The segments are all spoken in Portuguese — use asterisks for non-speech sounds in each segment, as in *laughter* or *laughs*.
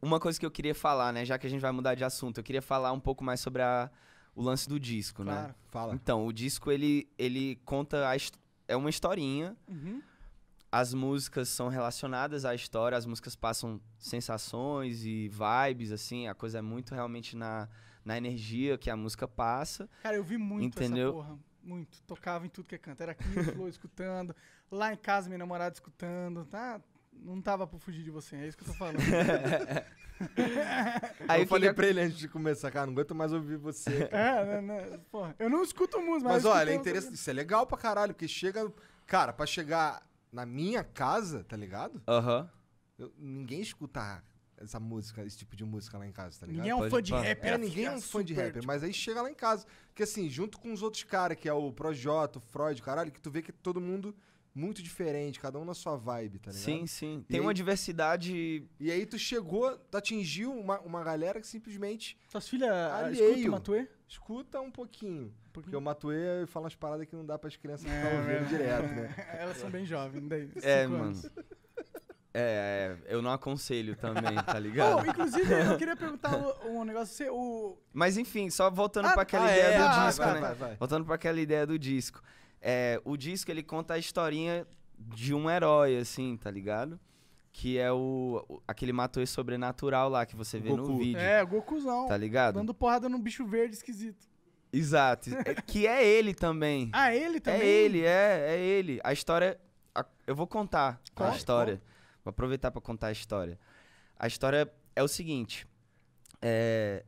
uma coisa que eu queria falar, né? Já que a gente vai mudar de assunto, eu queria falar um pouco mais sobre a, o lance do disco, né? claro, né? Fala. Então, o disco ele, ele conta a é uma historinha. Uhum. As músicas são relacionadas à história, as músicas passam sensações e vibes, assim, a coisa é muito realmente na, na energia que a música passa. Cara, eu vi muito entendeu? essa porra. Muito. Tocava em tudo que é canto. Era aqui, o Flow *laughs* escutando, lá em casa minha namorada escutando, tá? Não tava pra fugir de você, é isso que eu tô falando. *laughs* Aí eu falei que... pra ele antes de começar, cara, não aguento mais ouvir você. É, não, não, né, né, porra, eu não escuto música. Mas olha, é interessante, isso é legal pra caralho, porque chega... Cara, pra chegar na minha casa, tá ligado? Aham. Uh -huh. Ninguém escuta essa música, esse tipo de música lá em casa, tá ligado? Ninguém é um fã de rapper. É, ninguém é um fã de rapper, tipo mas aí chega lá em casa. Porque assim, junto com os outros caras, que é o Projota, o Freud, caralho, que tu vê que todo mundo muito diferente, cada um na sua vibe, tá ligado? Sim, sim. Tem uma diversidade. E aí tu chegou, tu atingiu uma, uma galera que simplesmente. Tuas filhas ah, escutam o Matuê? Escuta um pouquinho. porque o Matuê fala umas paradas que não dá para as crianças é, ouvindo é, direto, né? *laughs* Elas são bem jovens, daí. É, mano. É, é, eu não aconselho também, tá *laughs* ligado? Oh, inclusive, eu queria perguntar um, negócio. o... Mas enfim, só voltando ah, para aquela ah, ideia é, do ah, disco, vai, né? Vai, vai. Voltando para aquela ideia do disco. É, o disco ele conta a historinha de um herói, assim, tá ligado? Que é o, o aquele Matoe sobrenatural lá que você vê Goku. no vídeo. É, Gokuzão. Tá ligado? Dando porrada num bicho verde esquisito. Exato. É, que é ele também. *laughs* Ah, é ele é também? É ele, é, é ele. A história. A, eu vou contar Qual? a história. Qual? Vou aproveitar para contar a história. A história é o seguinte. É,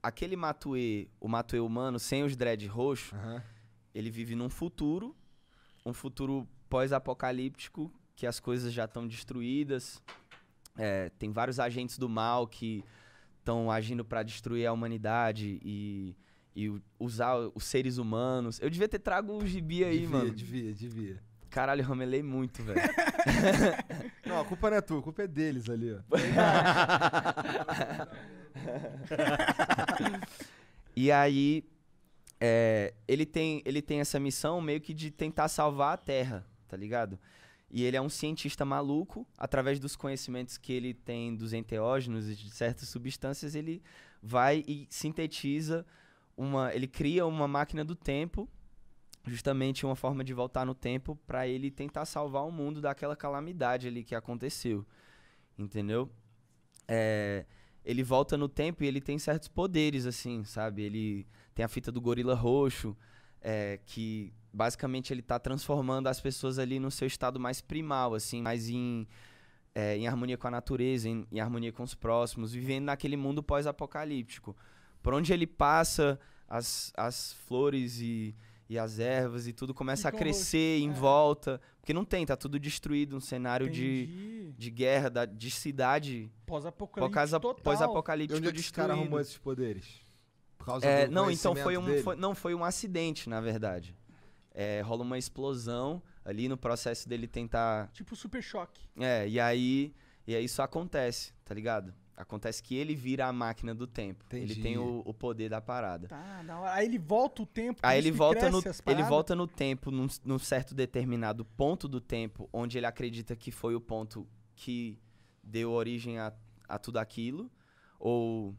aquele Matue, o Matue humano, sem os dread roxo, ele vive num futuro, um futuro pós-apocalíptico, que as coisas já estão destruídas, é, tem vários agentes do mal que estão agindo para destruir a humanidade e, e, usar os seres humanos. Eu devia ter trago o gibi aí, devia, mano. Devia, devia. Caralho, ramelei muito, velho. *laughs* não, a culpa não é tua, a culpa é deles ali, ó. *laughs* e aí, é, ele, tem, ele tem essa missão meio que de tentar salvar a Terra, tá ligado? E ele é um cientista maluco, através dos conhecimentos que ele tem dos enteógenos e de certas substâncias, ele vai e sintetiza uma, ele cria uma máquina do tempo, justamente uma forma de voltar no tempo para ele tentar salvar o mundo daquela calamidade ali que aconteceu. Entendeu? É, ele volta no tempo e ele tem certos poderes, assim, sabe? Ele tem a fita do gorila roxo, é, que basicamente ele está transformando as pessoas ali no seu estado mais primal, assim, mais em, é, em harmonia com a natureza, em, em harmonia com os próximos, vivendo naquele mundo pós-apocalíptico. Por onde ele passa, as, as flores e e as ervas e tudo começa e a crescer em é. volta. Porque não tem, tá tudo destruído, um cenário de, de guerra, da, de cidade. Pós-apocalíptico Pós-apocalíptico onde é que o cara arrumou esses poderes? Por causa é, do não, então foi um, foi, não, foi um acidente, na verdade. É, rola uma explosão ali no processo dele tentar... Tipo super choque. É, e aí, e aí isso acontece, tá ligado? Acontece que ele vira a máquina do tempo. Entendi. Ele tem o, o, poder da parada. Tá, da hora. Aí ele volta o tempo. Aí ele volta, no, ele volta no tempo, num, num, certo determinado ponto do tempo, onde ele acredita que foi o ponto que deu origem a, a tudo aquilo. Ou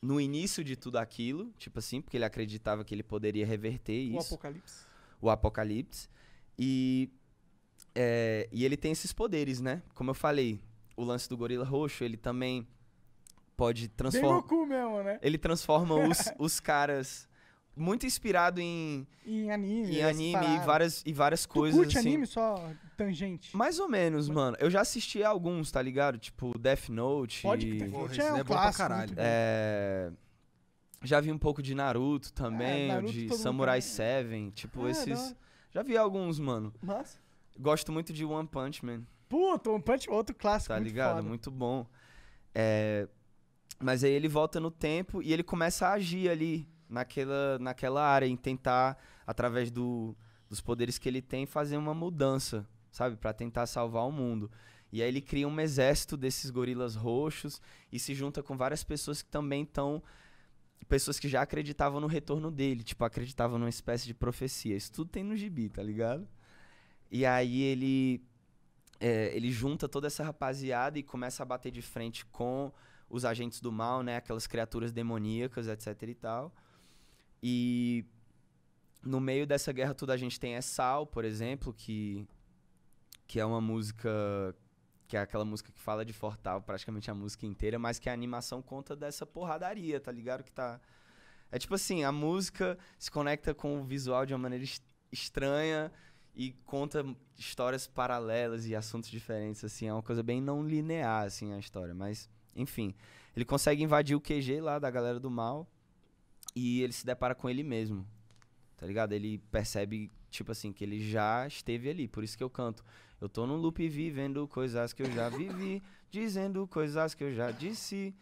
no início de tudo aquilo, tipo assim, porque ele acreditava que ele poderia reverter o isso. O apocalipse. O apocalipse. E, é, e ele tem esses poderes, né? Como eu falei, o lance do gorila roxo, ele também pode transformar. Goku mesmo, né? Ele transforma os, *laughs* os caras muito inspirado em em anime, em anime e várias e várias tu coisas curte assim. anime só tangente. Mais ou menos, Mas... mano. Eu já assisti alguns, tá ligado? Tipo Death Note. Pode que Death Note é, é um clássico, caralho. É... Já vi um pouco de Naruto também, é, Naruto, de Samurai Seven, tipo é, esses. Não. Já vi alguns, mano. Mas gosto muito de One Punch Man. Puta, One Punch outro clássico. Tá muito ligado? Foda. Muito bom. É... Mas aí ele volta no tempo e ele começa a agir ali naquela, naquela área, em tentar, através do, dos poderes que ele tem, fazer uma mudança, sabe? para tentar salvar o mundo. E aí ele cria um exército desses gorilas roxos e se junta com várias pessoas que também estão. Pessoas que já acreditavam no retorno dele, tipo, acreditavam numa espécie de profecia. Isso tudo tem no gibi, tá ligado? E aí ele é, ele junta toda essa rapaziada e começa a bater de frente com os agentes do mal, né? Aquelas criaturas demoníacas, etc e tal. E no meio dessa guerra toda a gente tem é sal, por exemplo, que, que é uma música... Que é aquela música que fala de Fortal praticamente a música inteira, mas que a animação conta dessa porradaria, tá ligado? Que tá... É tipo assim, a música se conecta com o visual de uma maneira estranha e conta histórias paralelas e assuntos diferentes, assim, é uma coisa bem não linear, assim, a história, mas, enfim. Ele consegue invadir o QG lá da galera do mal e ele se depara com ele mesmo, tá ligado? Ele percebe, tipo assim, que ele já esteve ali, por isso que eu canto. Eu tô num loop vivendo coisas que eu já vivi, *laughs* dizendo coisas que eu já disse...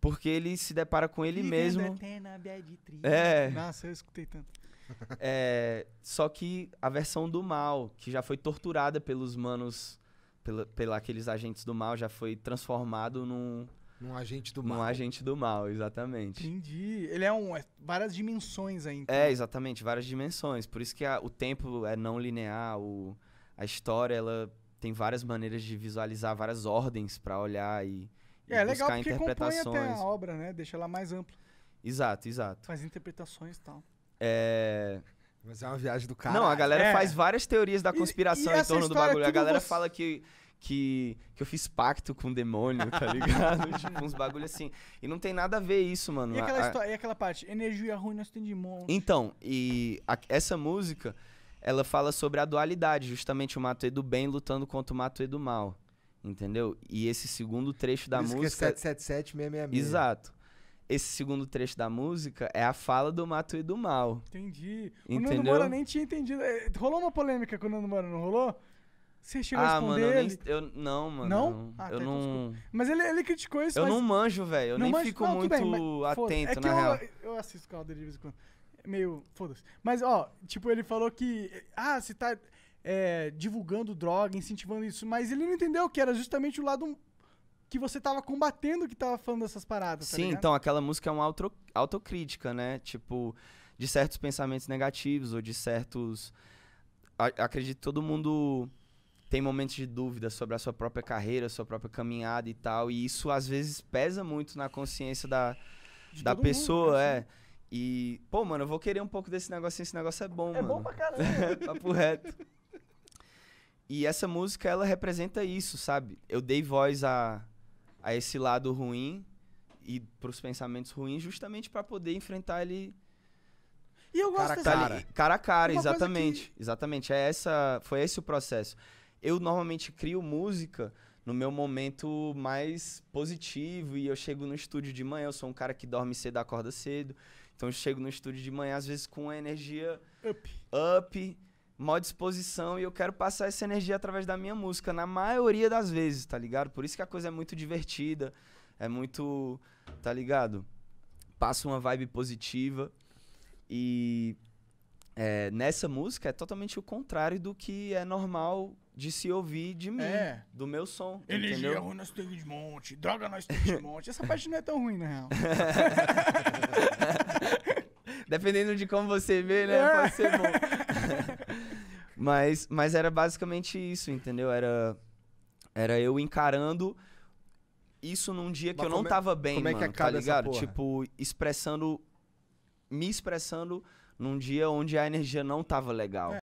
Porque ele se depara com ele Vivendo mesmo. Eterna, é. Nossa, eu escutei tanto. *laughs* é, só que a versão do mal, que já foi torturada pelos manos, pela, pela aqueles agentes do mal, já foi transformado num. Num agente do mal. Num agente do mal, exatamente. Entendi. Ele é um. É várias dimensões ainda. Então. É, exatamente, várias dimensões. Por isso que a, o tempo é não linear, o, a história, ela tem várias maneiras de visualizar, várias ordens para olhar e. E é, é legal porque compõe até a obra, né? Deixa ela mais ampla. Exato, exato. Faz interpretações e tal. É... Mas é uma viagem do cara. Não, a galera é. faz várias teorias da conspiração e, e em torno do é bagulho. A galera você... fala que, que, que eu fiz pacto com o demônio, tá *laughs* ligado? tipo, uns bagulhos assim. E não tem nada a ver isso, mano. E aquela, a, história, e aquela parte, energia ruim nós temos de monte. Então, e a, essa música, ela fala sobre a dualidade. Justamente o Matuê do bem lutando contra o Matuê do mal. Entendeu? E esse segundo trecho da Por isso música... Que é 777 666. Exato esse segundo trecho da música é a fala do Mato e do Mal. Entendi. Entendeu? O Nando Moura nem tinha entendido. É, rolou uma polêmica com o Nando Moura, não rolou? Você chegou ah, a responder mano, eu, nem, eu não, mano. Não? Ah, eu tá, então não. Então, mas ele, ele criticou isso. Eu mas... não manjo, velho. Eu não nem manjo... fico não, muito bem, mas... atento, é na eu, real. Eu assisto Caldeira de vez em quando. Meio. Foda-se. Mas, ó, tipo, ele falou que. Ah, você tá é, divulgando droga, incentivando isso. Mas ele não entendeu que era justamente o lado que você tava combatendo que tava falando dessas paradas. Tá Sim, tá então aquela música é uma auto, autocrítica, né? Tipo, de certos pensamentos negativos ou de certos. A, acredito que todo mundo tem momentos de dúvida sobre a sua própria carreira, sua própria caminhada e tal. E isso às vezes pesa muito na consciência da, da pessoa, mundo, né? é. E, pô, mano, eu vou querer um pouco desse negócio. esse negócio é bom, é mano. É bom pra caramba. *laughs* papo reto. E essa música, ela representa isso, sabe? Eu dei voz a, a esse lado ruim e para os pensamentos ruins, justamente para poder enfrentar ele. E eu gosto cara, a cara. cara a cara, exatamente. Que... Exatamente. É essa, foi esse o processo. Eu normalmente crio música no meu momento mais positivo e eu chego no estúdio de manhã, eu sou um cara que dorme cedo, acorda cedo. Então eu chego no estúdio de manhã às vezes com energia up. up maior disposição e eu quero passar essa energia através da minha música, na maioria das vezes, tá ligado? Por isso que a coisa é muito divertida, é muito, tá ligado? Passa uma vibe positiva e é, nessa música é totalmente o contrário do que é normal de se ouvir de mim, é. do meu som. Energia ruim nós temos de monte, droga nós temos de monte. Essa parte não é tão ruim, na real. *laughs* Dependendo de como você vê, né? É. Pode ser bom. *laughs* Mas, mas era basicamente isso, entendeu? Era, era eu encarando isso num dia mas que eu não é tava bem, como mano, é que tá acaba tá ligado? Tipo, expressando. Me expressando num dia onde a energia não tava legal. É.